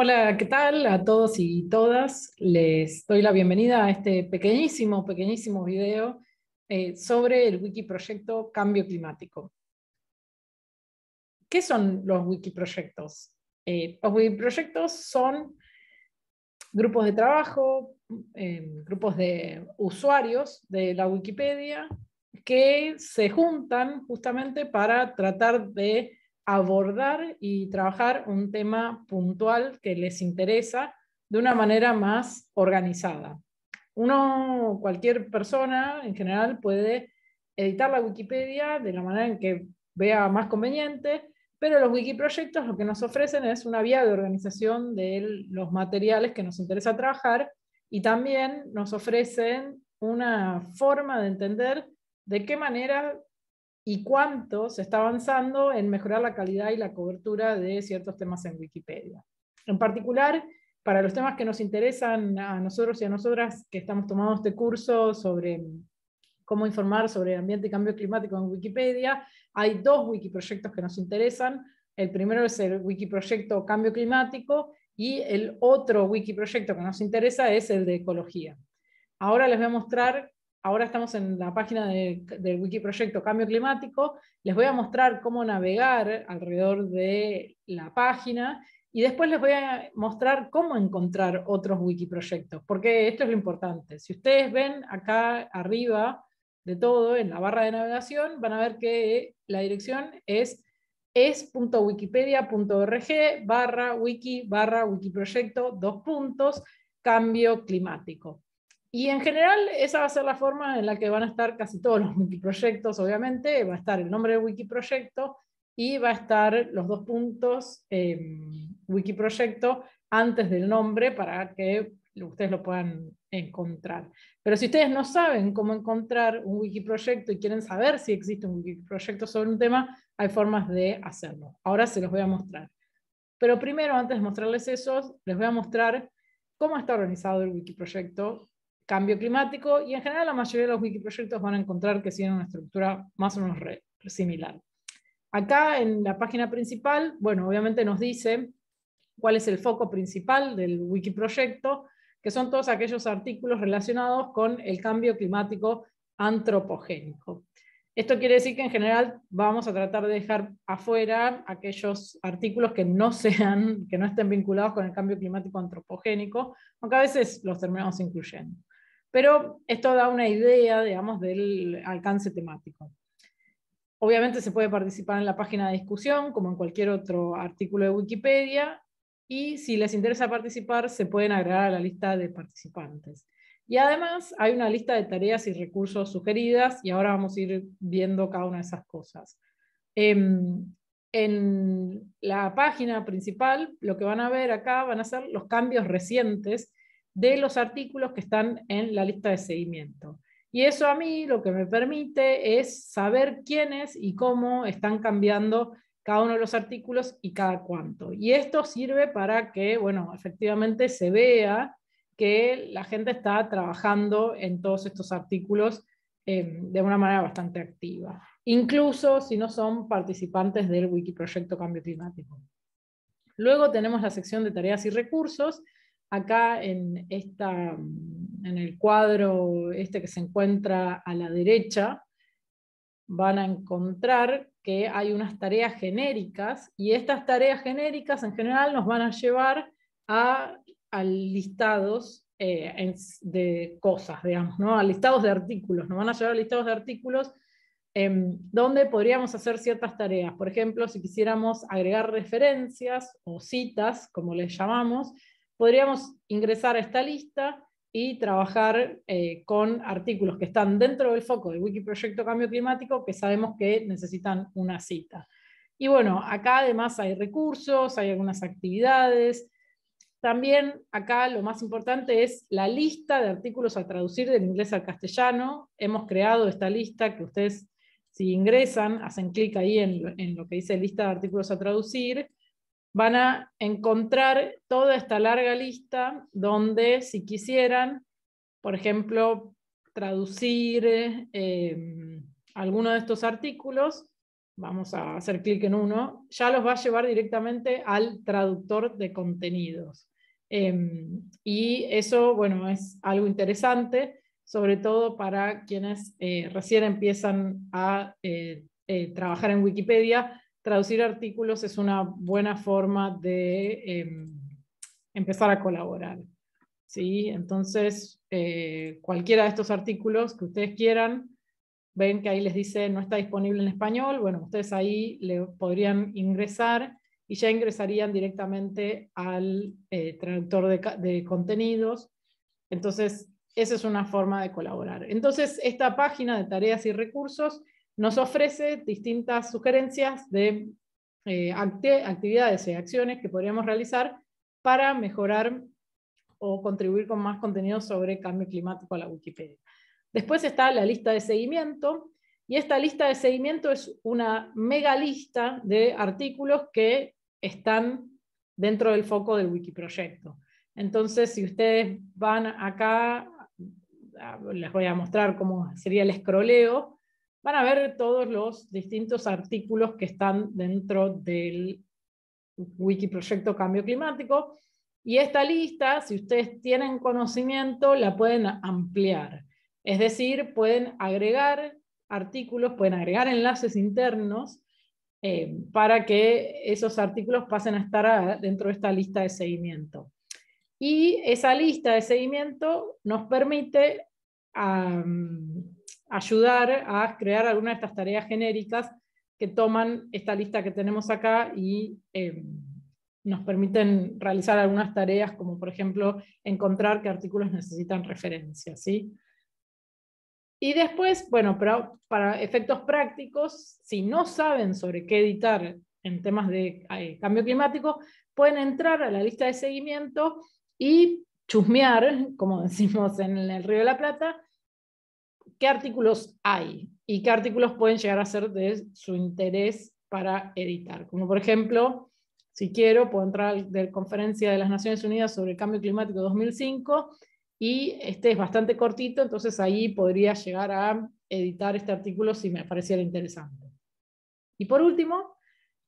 Hola, ¿qué tal a todos y todas? Les doy la bienvenida a este pequeñísimo, pequeñísimo video eh, sobre el wikiproyecto Cambio Climático. ¿Qué son los wikiproyectos? Eh, los wikiproyectos son grupos de trabajo, em, grupos de usuarios de la Wikipedia que se juntan justamente para tratar de abordar y trabajar un tema puntual que les interesa de una manera más organizada. Uno, cualquier persona en general puede editar la Wikipedia de la manera en que vea más conveniente, pero los Wikiproyectos lo que nos ofrecen es una vía de organización de los materiales que nos interesa trabajar y también nos ofrecen una forma de entender de qué manera y cuánto se está avanzando en mejorar la calidad y la cobertura de ciertos temas en Wikipedia. En particular, para los temas que nos interesan a nosotros y a nosotras que estamos tomando este curso sobre cómo informar sobre ambiente y cambio climático en Wikipedia, hay dos wikiproyectos que nos interesan. El primero es el wikiproyecto Cambio Climático y el otro wikiproyecto que nos interesa es el de ecología. Ahora les voy a mostrar ahora estamos en la página del Wikiproyecto Cambio Climático, les voy a mostrar cómo navegar alrededor de la página y después les voy a mostrar cómo encontrar otros Wikiproyectos, porque esto es lo importante. Si ustedes ven acá arriba de todo, en la barra de navegación, van a ver que la dirección es es.wikipedia.org barra wiki barra wikiproyecto dos puntos cambio climático. Y en general, esa va a ser la forma en la que van a estar casi todos los wikiproyectos, obviamente. Va a estar el nombre del wikiproyecto y va a estar los dos puntos eh, wikiproyecto antes del nombre para que ustedes lo puedan encontrar. Pero si ustedes no saben cómo encontrar un wikiproyecto y quieren saber si existe un wikiproyecto sobre un tema, hay formas de hacerlo. Ahora se los voy a mostrar. Pero primero, antes de mostrarles eso, les voy a mostrar cómo está organizado el wikiproyecto cambio climático y en general la mayoría de los wikiproyectos van a encontrar que siguen una estructura más o menos similar. Acá en la página principal, bueno, obviamente nos dice cuál es el foco principal del wikiproyecto, que son todos aquellos artículos relacionados con el cambio climático antropogénico. Esto quiere decir que en general vamos a tratar de dejar afuera aquellos artículos que no sean, que no estén vinculados con el cambio climático antropogénico, aunque a veces los terminamos incluyendo. Pero esto da una idea, digamos, del alcance temático. Obviamente se puede participar en la página de discusión, como en cualquier otro artículo de Wikipedia, y si les interesa participar, se pueden agregar a la lista de participantes. Y además hay una lista de tareas y recursos sugeridas, y ahora vamos a ir viendo cada una de esas cosas. Em, en la página principal, lo que van a ver acá van a ser los cambios recientes de los artículos que están en la lista de seguimiento. Y eso a mí lo que me permite es saber quiénes y cómo están cambiando cada uno de los artículos y cada cuánto. Y esto sirve para que, bueno, efectivamente se vea que la gente está trabajando en todos estos artículos eh, de una manera bastante activa, incluso si no son participantes del Wikiproyecto Cambio Climático. Luego tenemos la sección de tareas y recursos, acá en, mm, en el cuadro este que se encuentra a la derecha, van a encontrar que hay unas tareas genéricas y estas tareas genéricas en general nos van a llevar a, listados eh, de cosas, digamos, ¿no? a listados de artículos, nos van a llevar a listados de artículos em, donde podríamos hacer ciertas tareas. Por ejemplo, si quisiéramos agregar referencias o citas, como les llamamos, podríamos ingresar a esta lista y trabajar eh, con artículos que están dentro del foco del Wikiproyecto Cambio Climático que sabemos que necesitan una cita. Y bueno, acá además hay recursos, hay algunas actividades. También acá lo más importante es la lista de artículos a traducir del inglés al castellano. Hemos creado esta lista que ustedes si ingresan, hacen clic ahí en, en lo que dice lista de artículos a traducir van a encontrar toda esta larga lista donde si quisieran, por ejemplo, traducir em, alguno de estos artículos, vamos a hacer clic en uno, ya los va a llevar directamente al traductor de contenidos. Em, y eso, bueno, es algo interesante, sobre todo para quienes eh, recién empiezan a eh, eh, trabajar en Wikipedia, traducir artículos es una buena forma de em, empezar a colaborar. ¿sí? Entonces, eh, cualquiera de estos artículos que ustedes quieran, ven que ahí les dice no está disponible en español, bueno, ustedes ahí le podrían ingresar y ya ingresarían directamente al eh, traductor de contenidos. Entonces, esa es una forma de colaborar. Entonces, esta página de tareas y recursos nos ofrece distintas sugerencias de eh, actividades y acciones que podríamos realizar para mejorar o contribuir con más contenido sobre cambio climático a la Wikipedia. Después está la lista de seguimiento, y esta lista de seguimiento es una mega lista de artículos que están dentro del foco del Wikiproyecto. Entonces, si ustedes van acá, ah, les voy a mostrar cómo sería el escroleo, van a ver todos los distintos artículos que están dentro del Wiki Proyecto Cambio Climático. Y esta lista, si ustedes tienen conocimiento, la pueden ampliar. Es decir, pueden agregar artículos, pueden agregar enlaces internos eh, para que esos artículos pasen a estar dentro de esta lista de seguimiento. Y esa lista de seguimiento nos permite ayudar a crear alguna de estas tareas genéricas que toman esta lista que tenemos acá y eh, nos permiten realizar algunas tareas, como por ejemplo encontrar qué artículos necesitan referencia. Y después, bueno, para, efectos prácticos, si no saben sobre qué editar en temas de eh, cambio climático, pueden entrar a la lista de seguimiento y chusmear, como decimos en el Río de la Plata, qué artículos hay y qué artículos pueden llegar a ser de su interés para editar. Como por ejemplo, si quiero, puedo entrar a la conferencia de las Naciones Unidas sobre el Cambio Climático 2005 y este es bastante cortito, entonces ahí podría llegar a editar este artículo si me pareciera interesante. Y por último,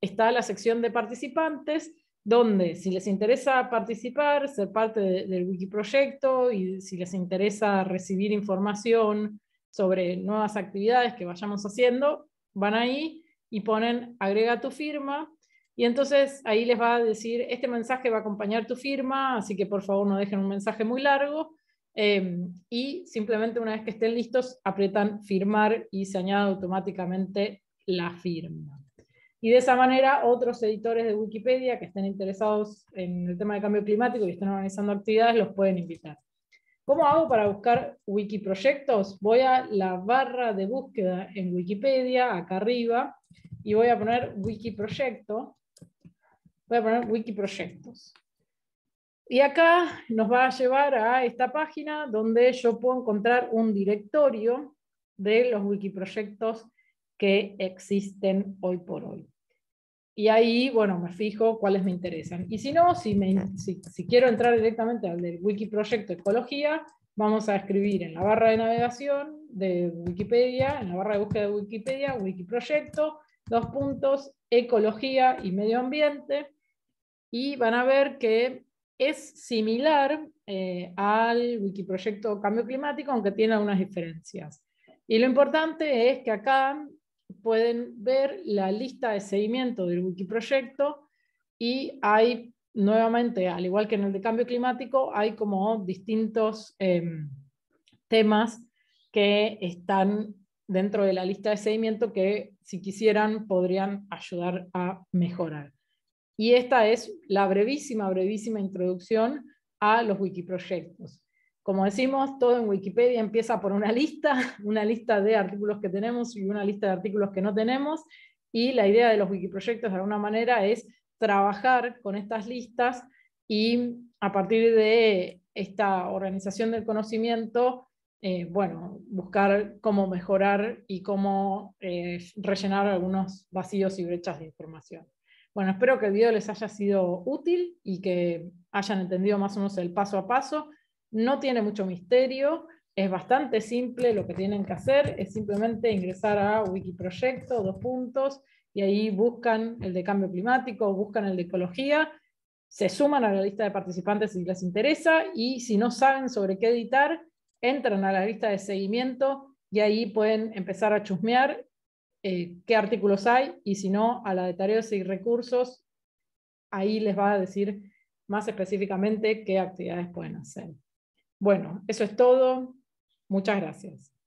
está la sección de participantes, donde si les interesa participar, ser parte del Wikiproyecto y si les interesa recibir información sobre nuevas actividades que vayamos haciendo, van ahí y ponen agrega tu firma y entonces ahí les va a decir, este mensaje va a acompañar tu firma, así que por favor no dejen un mensaje muy largo. Em, y simplemente una vez que estén listos, aprietan firmar y se añade automáticamente la firma. Y de esa manera, otros editores de Wikipedia que estén interesados en el tema de cambio climático y estén organizando actividades los pueden invitar. ¿Cómo hago para buscar Wikiproyectos? Voy a la barra de búsqueda en Wikipedia, acá arriba, y voy a poner proyecto. Voy a poner Wikiproyectos. Y acá nos va a llevar a esta página donde yo puedo encontrar un directorio de los wikiproyectos que existen hoy por hoy y ahí, bueno, me fijo cuáles me interesan. Y si no, si, si, quiero entrar directamente al del Wiki Ecología, vamos a escribir en la barra de navegación de Wikipedia, en la barra de búsqueda de Wikipedia, Wikiproyecto, dos puntos, ecología y medio ambiente, y van a ver que es similar eh, al Wikiproyecto Cambio Climático, aunque tiene algunas diferencias. Y lo importante es que acá pueden ver la lista de seguimiento del Wikiproyecto y hay nuevamente, al igual que en el de cambio climático, hay como distintos em, temas que están dentro de la lista de seguimiento que si quisieran podrían ayudar a mejorar. Y esta es la brevísima, brevísima introducción a los wikiproyectos. Como decimos, todo en Wikipedia empieza por una lista, una lista de artículos que tenemos y una lista de artículos que no tenemos. Y la idea de los wikiproyectos, de alguna manera, es trabajar con estas listas y a partir de esta organización del conocimiento, eh, bueno, buscar cómo mejorar y cómo eh, rellenar algunos vacíos y brechas de información. Bueno, espero que el video les haya sido útil y que hayan entendido más o menos el paso a paso no tiene mucho misterio, es bastante simple lo que tienen que hacer, es simplemente ingresar a Wikiproyecto, dos puntos, y ahí buscan el de cambio climático, buscan el de ecología, se suman a la lista de participantes si les interesa, y si no saben sobre qué editar, entran a la lista de seguimiento y ahí pueden empezar a chusmear eh, qué artículos hay, y si no, a la de tareas y recursos, ahí les va a decir más específicamente qué actividades pueden hacer. Bueno, eso es todo. Muchas gracias.